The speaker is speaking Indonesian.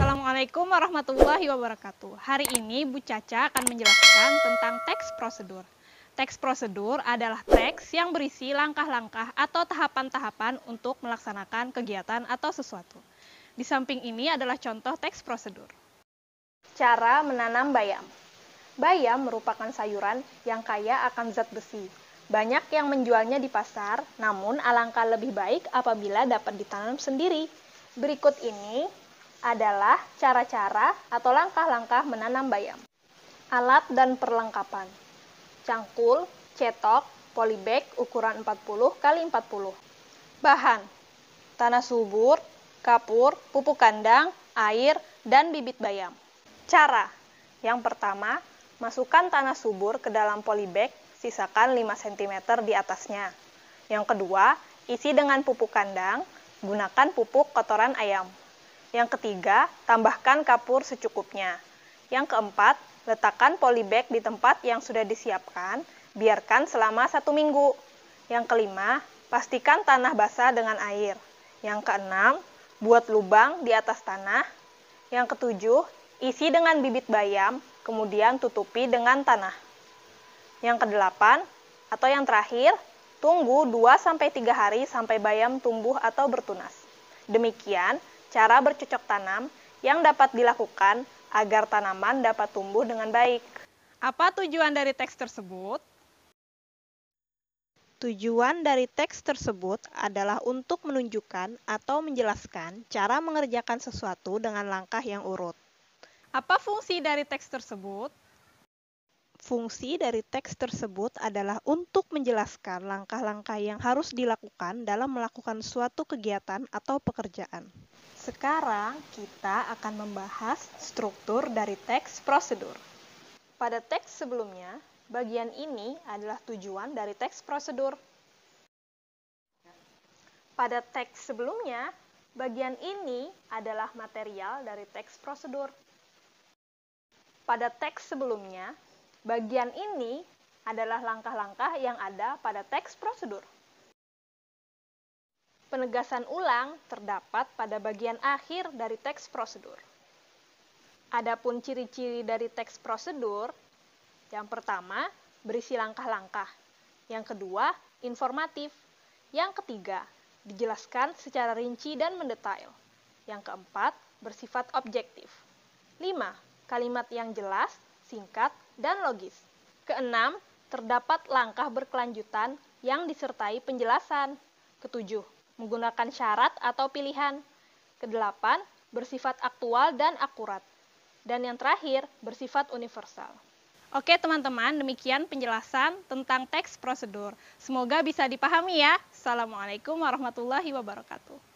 Assalamualaikum warahmatullahi wabarakatuh. Hari ini Bu Caca akan menjelaskan tentang teks prosedur. Teks prosedur adalah teks yang berisi langkah-langkah atau tahapan-tahapan untuk melaksanakan kegiatan atau sesuatu. Di samping ini adalah contoh teks prosedur. Cara menanam bayam. Bayam merupakan sayuran yang kaya akan zat besi. Banyak yang menjualnya di pasar, namun alangkah lebih baik apabila dapat ditanam sendiri. Berikut ini adalah cara-cara atau langkah-langkah menanam bayam. Alat dan perlengkapan. Cangkul, cetok, polybag ukuran 40 x 40. Bahan. Tanah subur, kapur, pupuk kandang, air, dan bibit bayam. Cara. Yang pertama, masukkan tanah subur ke dalam polybag, sisakan 5 cm di atasnya. Yang kedua, isi dengan pupuk kandang, gunakan pupuk kotoran ayam. Yang ketiga, tambahkan kapur secukupnya. Yang keempat, letakkan polybag di tempat yang sudah disiapkan, biarkan selama satu minggu. Yang kelima, pastikan tanah basah dengan air. Yang keenam, buat lubang di atas tanah. Yang ketujuh, isi dengan bibit bayam, kemudian tutupi dengan tanah. Yang kedelapan, atau yang terakhir, tunggu 2-3 hari sampai bayam tumbuh atau bertunas. Demikian, cara bercocok tanam yang dapat dilakukan agar tanaman dapat tumbuh dengan baik. Apa tujuan dari teks tersebut? Tujuan dari teks tersebut adalah untuk menunjukkan atau menjelaskan cara mengerjakan sesuatu dengan langkah yang urut. Apa fungsi dari teks tersebut? Fungsi dari teks tersebut adalah untuk menjelaskan langkah-langkah yang harus dilakukan dalam melakukan suatu kegiatan atau pekerjaan. Sekarang kita akan membahas struktur dari teks prosedur. Pada teks sebelumnya, bagian ini adalah tujuan dari teks prosedur. Pada teks sebelumnya, bagian ini adalah material dari teks prosedur. Pada teks sebelumnya, bagian ini adalah langkah-langkah yang ada pada teks prosedur. Penegasan ulang terdapat pada bagian akhir dari teks prosedur. Adapun ciri-ciri dari teks prosedur, yang pertama berisi langkah-langkah, yang kedua informatif, yang ketiga dijelaskan secara rinci dan mendetail, yang keempat bersifat objektif. lima, Kalimat yang jelas, singkat, dan logis. Keenam, terdapat langkah berkelanjutan yang disertai penjelasan. Ketujuh, menggunakan syarat atau pilihan. Kedelapan, bersifat aktual dan akurat. Dan yang terakhir, bersifat universal. Oke teman-teman, demikian penjelasan tentang teks prosedur. Semoga bisa dipahami ya. Assalamualaikum warahmatullahi wabarakatuh.